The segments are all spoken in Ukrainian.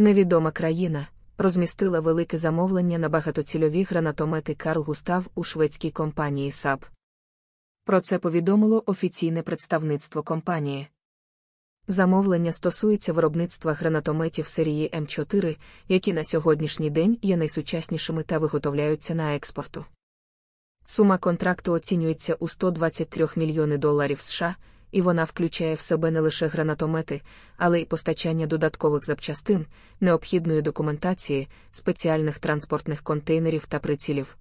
Невідома країна розмістила велике замовлення на багатоцільові гранатомети Карл Густав у шведській компанії САП. Про це повідомило офіційне представництво компанії. Замовлення стосується виробництва гранатометів серії М4, які на сьогоднішній день є найсучаснішими та виготовляються на експорту. Сума контракту оцінюється у 123 мільйони доларів США і вона включає в себе не лише гранатомети, але й постачання додаткових запчастин, необхідної документації, спеціальних транспортних контейнерів та прицілів.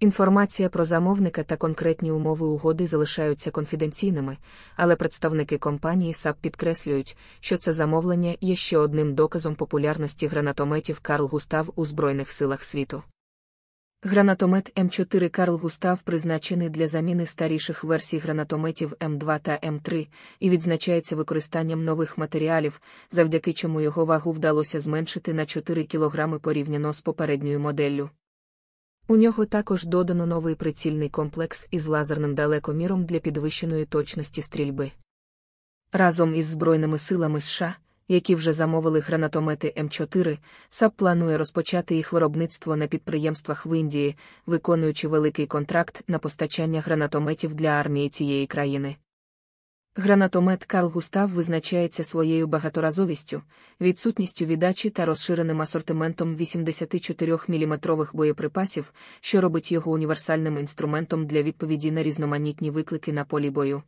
Інформація про замовника та конкретні умови угоди залишаються конфіденційними, але представники компанії САП підкреслюють, що це замовлення є ще одним доказом популярності гранатометів Карл Густав у Збройних силах світу. Гранатомет М4 Карл Густав призначений для заміни старіших версій гранатометів М2 та М3 і відзначається використанням нових матеріалів, завдяки чому його вагу вдалося зменшити на 4 кг порівняно з попередньою моделлю. У нього також додано новий прицільний комплекс із лазерним далекоміром для підвищеної точності стрільби. Разом із Збройними силами США які вже замовили гранатомети М4, САП планує розпочати їх виробництво на підприємствах в Індії, виконуючи великий контракт на постачання гранатометів для армії цієї країни. Гранатомет Карл Густав визначається своєю багаторазовістю, відсутністю віддачі та розширеним асортиментом 84-мм боєприпасів, що робить його універсальним інструментом для відповіді на різноманітні виклики на полі бою.